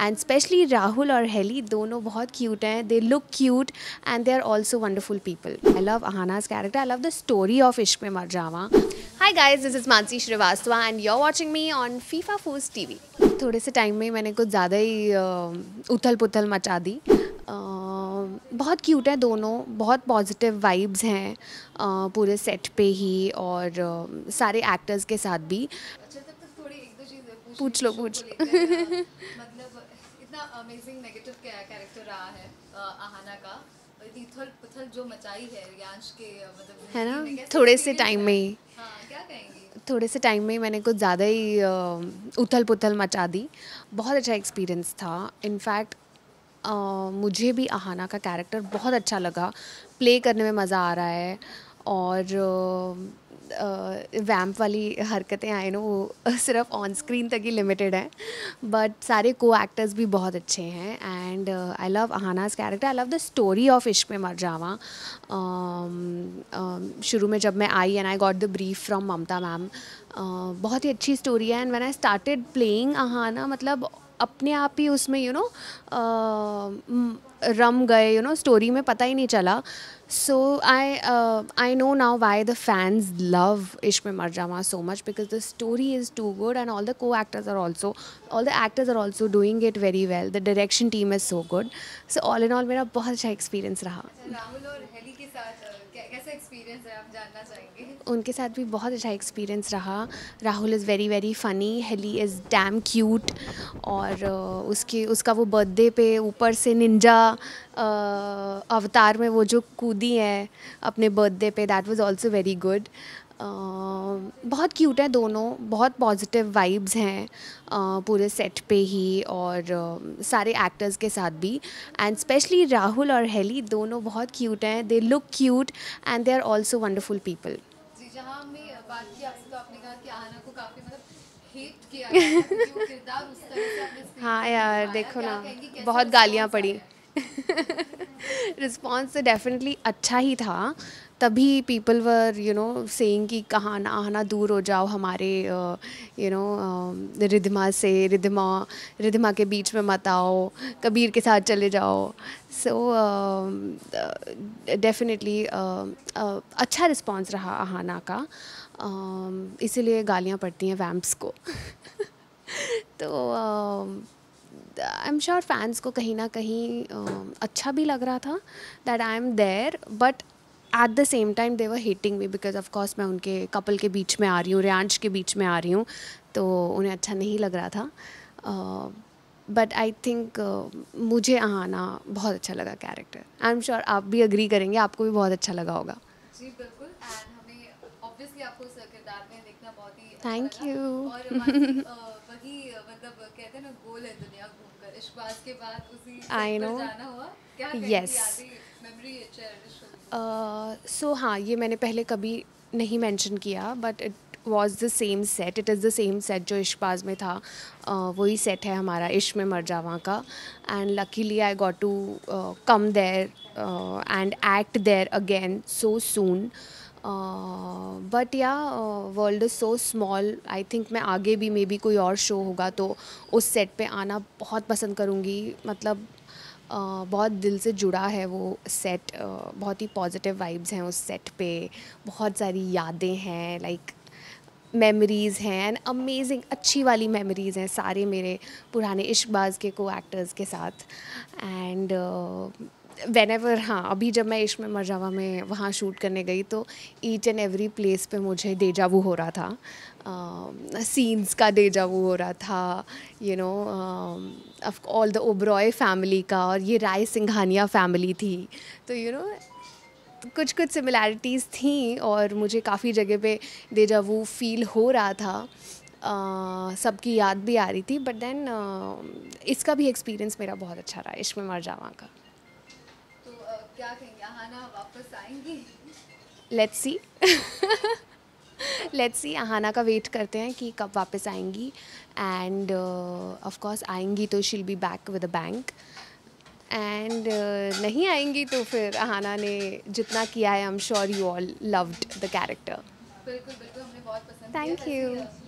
and specially Rahul और heli दोनों बहुत क्यूट हैं they look cute and they are also wonderful people I love Ahana's character I love the story of Ishq Mein Marjaavaan hi guys this is Mansi Shrivastava and you are watching me on फीफा फूज TV वी थोड़े से time में मैंने कुछ ज़्यादा ही उथल पुथल मचा दी बहुत क्यूट हैं दोनों बहुत पॉजिटिव वाइब्स हैं पूरे सेट पे ही और सारे एक्टर्स के साथ भी पूछ लो पूछ लो मतलब इतना अमेजिंग नेगेटिव कैरेक्टर रहा है आहाना का जो मचाई है रियांश के मतलब है ना हाँ, थोड़े से टाइम में ही क्या कहेंगे थोड़े से टाइम में मैंने कुछ ज़्यादा ही उथल पुथल मचा दी बहुत अच्छा एक्सपीरियंस था इनफैक्ट मुझे भी आहाना का कैरेक्टर बहुत अच्छा लगा प्ले करने में मज़ा आ रहा है और वैम्प वाली हरकतें आए नो वो सिर्फ ऑन स्क्रीन तक ही लिमिटेड है बट सारे को एक्टर्स भी बहुत अच्छे हैं and I love Ahana's character I love the story of Ishq Mein Marjaavaan शुरू में जब मैं आई and I got the brief from Mamta ma'am uh, बहुत ही अच्छी स्टोरी है and when I started playing Ahana मतलब अपने आप ही उसमें यू नो रम गए यू नो स्टोरी में पता ही नहीं चला so I I know now why the fans love Ishq Mein Marjawan so much because the story is too good and all the co actors are also all the actors are also doing it very well the direction team is so good so all in all मेरा बहुत अच्छा experience रहा उनके साथ भी बहुत अच्छा experience रहा Rahul is very very funny Helly is damn cute और उसकी उसका वो बर्थडे पे ऊपर से निंजा अवतार में वो जो कूदी है अपने बर्थडे पे that was also very good बहुत क्यूट है दोनों बहुत पॉजिटिव वाइब्स हैं पूरे सेट पे ही और सारे एक्टर्स के साथ भी एंड स्पेशली राहुल और हेली दोनों बहुत क्यूट हैं they look cute and they are also wonderful people जी जहाँ हमने बात की आपसे तो आपने कहा कि आना को काफ़ी मतलब हाँ यार देखो ना बहुत गालियाँ पड़ी रिस्पॉन्स तो डेफिनेटली अच्छा ही था तभी people were you know saying कि कहाँ ना आना दूर हो जाओ हमारे यू नो रिधिमा से रिधिमा रिधिमा के बीच में मत आओ कबीर के साथ चले जाओ सो डेफिनेटली अच्छा रिस्पॉन्स रहा आहाना का uh, इसीलिए गालियाँ पड़ती हैं वैम्प्स को तो uh, I am sure fans को कहीं ना कहीं uh, अच्छा भी लग रहा था that I am there but at the same time they were hating me because of course मैं उनके कपल के बीच में आ रही हूँ रियांश के बीच में आ रही हूँ तो उन्हें अच्छा नहीं लग रहा था बट आई थिंक मुझे आना बहुत अच्छा लगा कैरेक्टर आई एम श्योर आप भी अग्री करेंगे आपको भी बहुत अच्छा लगा होगा थैंक यू अच्छा uh, मतलब कहते हैं ना गोल इश्कबाज के बाद उसी आई नो यस सो हाँ ये मैंने पहले कभी नहीं मेंशन किया but it was the same set it is the same set जो इश्कबाज में था uh, वही सेट है हमारा इश्क में मर जावा का and luckily I got to come there and act there again so soon but yeah world is so small I think मैं आगे भी मे बी कोई और शो होगा तो उस सेट पे आना बहुत पसंद करूँगी मतलब uh, बहुत दिल से जुड़ा है वो सेट uh, बहुत ही पॉजिटिव वाइब्स हैं उस सेट पे बहुत सारी यादें हैं लाइक like, मेमोरीज़ हैं एंड अमेजिंग अच्छी वाली मेमोरीज़ हैं सारे मेरे पुराने इश्कबाज के को एक्टर्स के साथ एंड वेन एवर हाँ अभी जब मैं इश्म मरजावा में वहाँ शूट करने गई तो ईच एंड एवरी प्लेस पे मुझे डेजावू हो रहा था सीन्स uh, का डेजावू हो रहा था you know all the Oberoi family का और ये राय सिंघानिया फैमिली थी तो यू you नो know, कुछ कुछ सिमिलैरिटीज़ थी और मुझे काफ़ी जगह पे डेजावू फील हो रहा था Uh, सबकी याद भी आ रही थी बट देन uh, इसका भी एक्सपीरियंस मेरा बहुत अच्छा रहा इश्म जावा का क्या let's see let's see Aahana का वेट करते हैं कि कब वापस आएंगी एंड ऑफ कोर्स आएंगी तो she'll be back with a bang and नहीं आएंगी तो फिर आहाना ने जितना किया है I am sure you all loved the character बिल्कुल बिल्कुल हमने बहुत पसंद थैंक यू